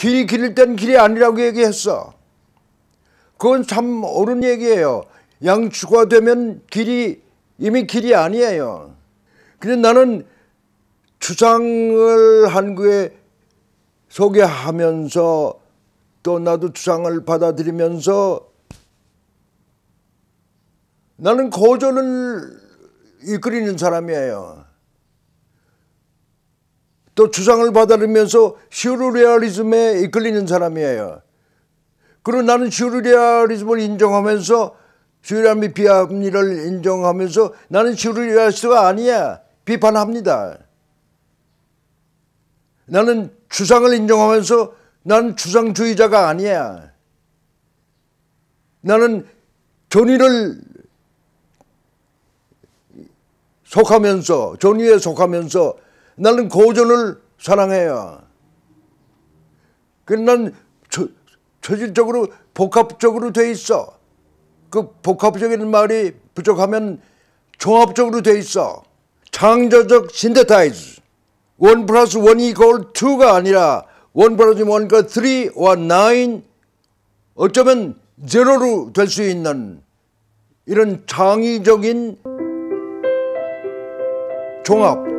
길이 길일 땐 길이 아니라고 얘기했어. 그건 참 옳은 얘기예요. 양추가 되면 길이 이미 길이 아니에요. 근데 나는 주장을 한국에 소개하면서 또 나도 주장을 받아들이면서 나는 고전을 이끌리는 사람이에요. 또 주상을 받아들면서 슈르리아리즘에 이끌리는 사람이에요. 그리고 나는 슈르레얼리즘을 인정하면서 슈르레얼 비합리를 인정하면서 나는 슈르레얼리스트가 아니야. 비판합니다. 나는 주상을 인정하면서 나는 주상주의자가 아니야. 나는 존의를 속하면서 존의에 속하면서 나는 고전을 사랑해요. 그난 처질적으로 복합적으로 돼 있어. 그 복합적인 말이 부족하면 종합적으로 돼 있어. 창조적 신데타이즈. 원 플러스 원이 이퀄 가 아니라 원 플러스 원과 3와 9 어쩌면 제로로 될 수 있는 이런 창의적인 종합